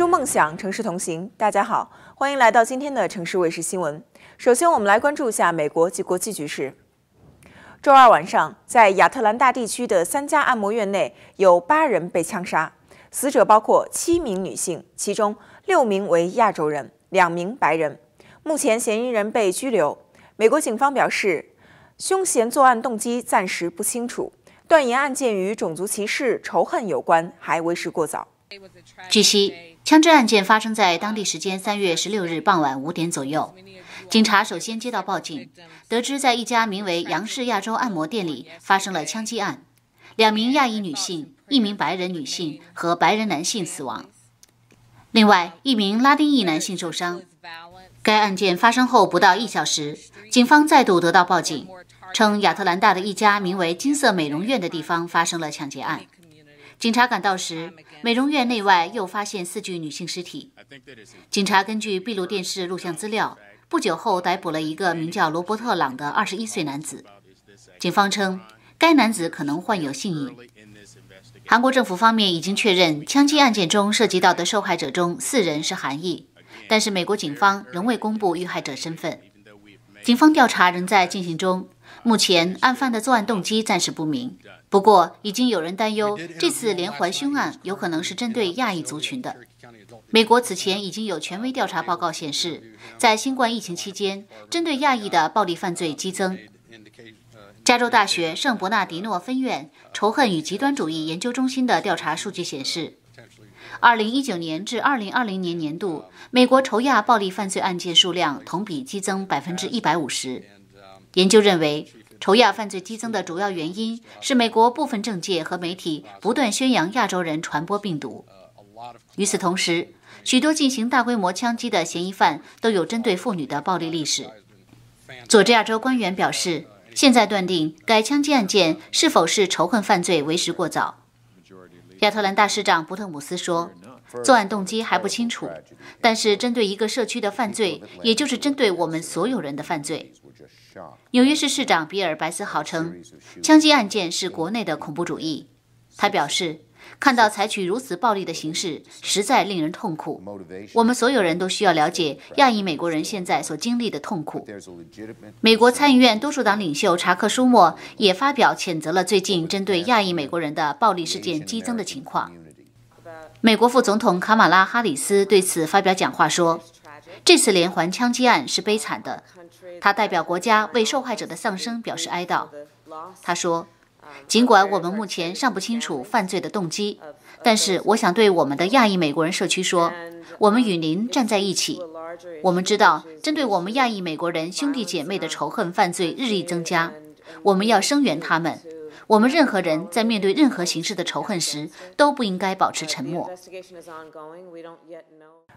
中梦想，城市同行。大家好，欢迎来到今天的城市卫视新闻。首先，我们来关注一下美国及国际局势。周二晚上，在亚特兰大地区的三家按摩院内，有八人被枪杀，死者包括七名女性，其中六名为亚洲人，两名白人。目前，嫌疑人被拘留。美国警方表示，凶嫌作案动机暂时不清楚，断言案件与种族歧视仇恨有关，还为时过早。据悉。枪支案件发生在当地时间三月十六日傍晚五点左右。警察首先接到报警，得知在一家名为“杨氏亚洲按摩店”里发生了枪击案，两名亚裔女性、一名白人女性和白人男性死亡，另外一名拉丁裔男性受伤。该案件发生后不到一小时，警方再度得到报警，称亚特兰大的一家名为“金色美容院”的地方发生了抢劫案。警察赶到时，美容院内外又发现四具女性尸体。警察根据闭路电视录像资料，不久后逮捕了一个名叫罗伯特·朗的二十一岁男子。警方称，该男子可能患有性瘾。韩国政府方面已经确认，枪击案件中涉及到的受害者中四人是韩裔，但是美国警方仍未公布遇害者身份。警方调查仍在进行中，目前案犯的作案动机暂时不明。不过，已经有人担忧，这次连环凶案有可能是针对亚裔族群的。美国此前已经有权威调查报告显示，在新冠疫情期间，针对亚裔的暴力犯罪激增。加州大学圣伯纳迪诺分院仇恨与极端主义研究中心的调查数据显示，二零一九年至二零二零年年度，美国仇亚暴力犯罪案件数量同比激增百分之一百五十。研究认为。仇亚犯罪激增的主要原因是美国部分政界和媒体不断宣扬亚洲人传播病毒。与此同时，许多进行大规模枪击的嫌疑犯都有针对妇女的暴力历史。佐治亚州官员表示，现在断定该枪击案件是否是仇恨犯罪为时过早。亚特兰大市长布特姆斯说：“作案动机还不清楚，但是针对一个社区的犯罪，也就是针对我们所有人的犯罪。”纽约市市长比尔·白思豪称，枪击案件是国内的恐怖主义。他表示，看到采取如此暴力的形式，实在令人痛苦。我们所有人都需要了解亚裔美国人现在所经历的痛苦。美国参议院多数党领袖查克·舒默也发表谴责了最近针对亚裔美国人的暴力事件激增的情况。美国副总统卡马拉·哈里斯对此发表讲话说。这次连环枪击案是悲惨的，他代表国家为受害者的丧生表示哀悼。他说，尽管我们目前尚不清楚犯罪的动机，但是我想对我们的亚裔美国人社区说，我们与您站在一起。我们知道，针对我们亚裔美国人兄弟姐妹的仇恨犯罪日益增加，我们要声援他们。我们任何人在面对任何形式的仇恨时，都不应该保持沉默。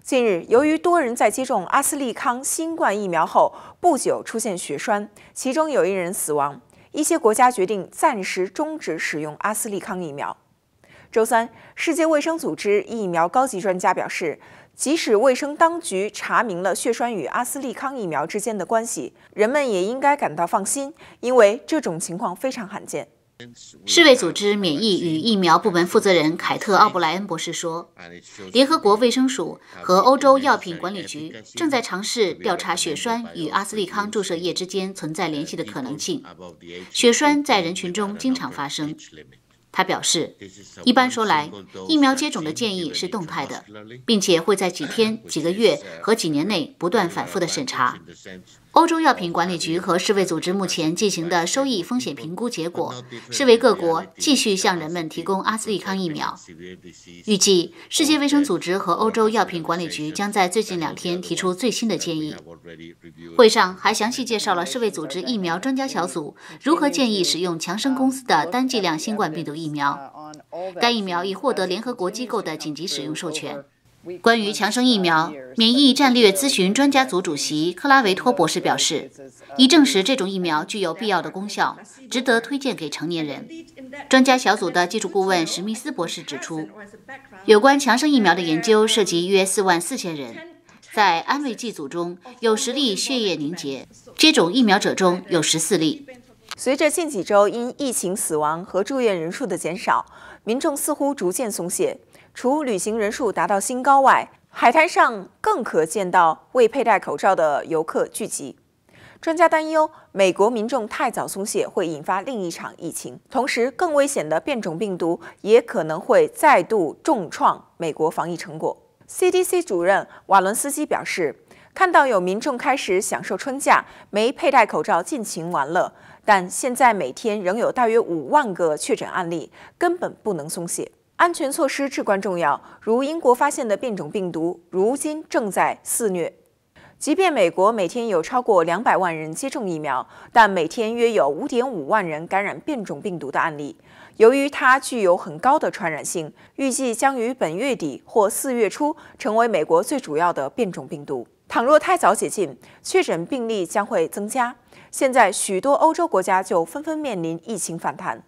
近日，由于多人在接种阿斯利康新冠疫苗后不久出现血栓，其中有一人死亡，一些国家决定暂时终止使用阿斯利康疫苗。周三，世界卫生组织疫苗高级专家表示，即使卫生当局查明了血栓与阿斯利康疫苗之间的关系，人们也应该感到放心，因为这种情况非常罕见。世卫组织免疫与疫苗部门负责人凯特·奥布莱恩博士说：“联合国卫生署和欧洲药品管理局正在尝试调查血栓与阿斯利康注射液之间存在联系的可能性。血栓在人群中经常发生。”他表示：“一般说来，疫苗接种的建议是动态的，并且会在几天、几个月和几年内不断反复的审查。”欧洲药品管理局和世卫组织目前进行的收益风险评估结果，是为各国继续向人们提供阿斯利康疫苗。预计世界卫生组织和欧洲药品管理局将在最近两天提出最新的建议。会上还详细介绍了世卫组织疫苗专家小组如何建议使用强生公司的单剂量新冠病毒疫苗，该疫苗已获得联合国机构的紧急使用授权。关于强生疫苗，免疫战略咨询专家组主席克拉维托博士表示，已证实这种疫苗具有必要的功效，值得推荐给成年人。专家小组的技术顾问史密斯博士指出，有关强生疫苗的研究涉及约4万四千人，在安慰剂组中有10例血液凝结，接种疫苗者中有14例。随着近几周因疫情死亡和住院人数的减少，民众似乎逐渐松懈，除旅行人数达到新高外，海滩上更可见到未佩戴口罩的游客聚集。专家担忧，美国民众太早松懈会引发另一场疫情，同时更危险的变种病毒也可能会再度重创美国防疫成果。CDC 主任瓦伦斯基表示，看到有民众开始享受春假，没佩戴口罩尽情玩乐。但现在每天仍有大约五万个确诊案例，根本不能松懈。安全措施至关重要。如英国发现的变种病毒，如今正在肆虐。即便美国每天有超过两百万人接种疫苗，但每天约有五点五万人感染变种病毒的案例。由于它具有很高的传染性，预计将于本月底或四月初成为美国最主要的变种病毒。倘若太早解禁，确诊病例将会增加。现在许多欧洲国家就纷纷面临疫情反弹。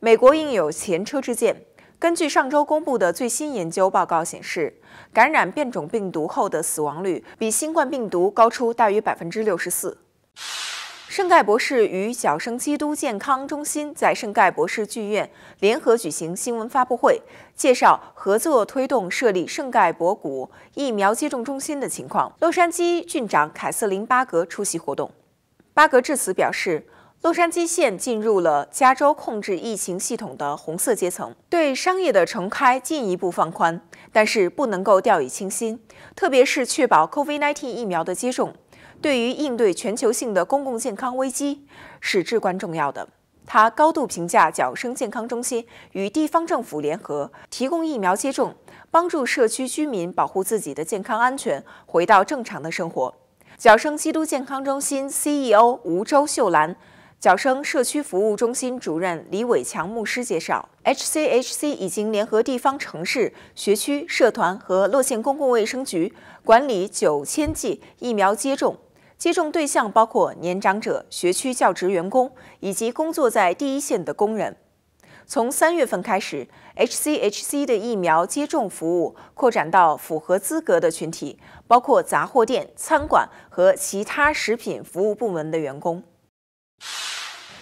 美国应有前车之鉴。根据上周公布的最新研究报告显示，感染变种病毒后的死亡率比新冠病毒高出大约百分之六十四。圣盖博士与小生基督健康中心在圣盖博士剧院联合举行新闻发布会，介绍合作推动设立圣盖博谷疫苗接种中心的情况。洛杉矶郡长凯瑟琳·巴格出席活动。巴格致辞表示，洛杉矶县进入了加州控制疫情系统的红色阶层，对商业的重开进一步放宽，但是不能够掉以轻心，特别是确保 COVID-19 疫苗的接种。对于应对全球性的公共健康危机是至关重要的。他高度评价角生健康中心与地方政府联合提供疫苗接种，帮助社区居民保护自己的健康安全，回到正常的生活。角生基督健康中心 CEO 吴周秀兰、角生社区服务中心主任李伟强牧师介绍，HCHC 已经联合地方城市、学区、社团和乐县公共卫生局管理九千剂疫苗接种。接种对象包括年长者、学区教职员工以及工作在第一线的工人。从三月份开始，HCHC 的疫苗接种服务扩展到符合资格的群体，包括杂货店、餐馆和其他食品服务部门的员工。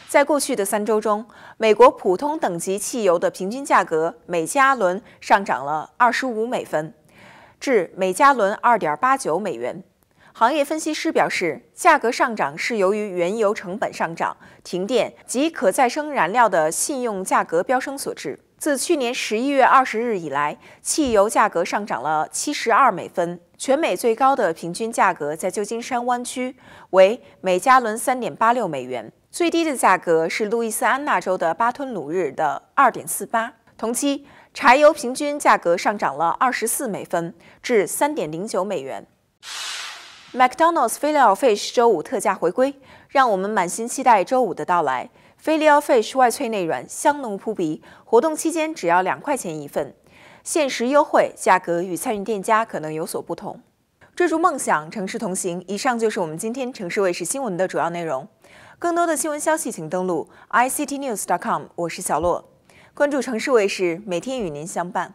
在过去的三周中，美国普通等级汽油的平均价格每加仑上涨了25美分，至每加仑2.89美元。行业分析师表示，价格上涨是由于原油成本上涨、停电及可再生燃料的信用价格飙升所致。自去年十一月二十日以来，汽油价格上涨了七十二美分，全美最高的平均价格在旧金山湾区为每加仑三点八六美元，最低的价格是路易斯安那州的巴吞鲁日的二点四八。同期，柴油平均价格上涨了二十四美分，至三点零九美元。McDonald's f h i l l y Fish 周五特价回归，让我们满心期待周五的到来。f h i l l y Fish 外脆内软，香浓扑鼻，活动期间只要两块钱一份，限时优惠，价格与参与店家可能有所不同。追逐梦想，城市同行。以上就是我们今天城市卫视新闻的主要内容。更多的新闻消息，请登录 i c t n e w s c o m 我是小洛，关注城市卫视，每天与您相伴。